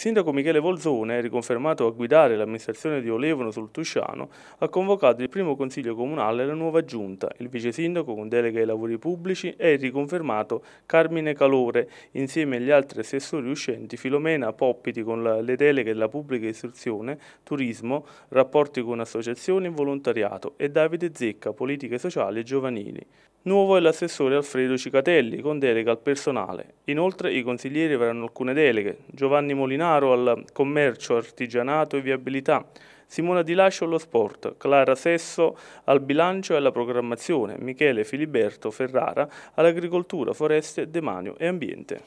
Il sindaco Michele Volzone, riconfermato a guidare l'amministrazione di Olevano sul Tusciano, ha convocato il primo consiglio comunale e la nuova giunta. Il vice sindaco con delega ai lavori pubblici è riconfermato Carmine Calore, insieme agli altri assessori uscenti Filomena Poppiti con la, le deleghe della pubblica istruzione, turismo, rapporti con associazioni e volontariato e Davide Zecca, politiche sociali e giovanili. Nuovo è l'assessore Alfredo Cicatelli, con delega al personale. Inoltre i consiglieri avranno alcune deleghe. Giovanni Molinaro al commercio, artigianato e viabilità, Simona Di Lascio allo sport, Clara Sesso al bilancio e alla programmazione, Michele Filiberto Ferrara all'agricoltura, foreste, demanio e ambiente.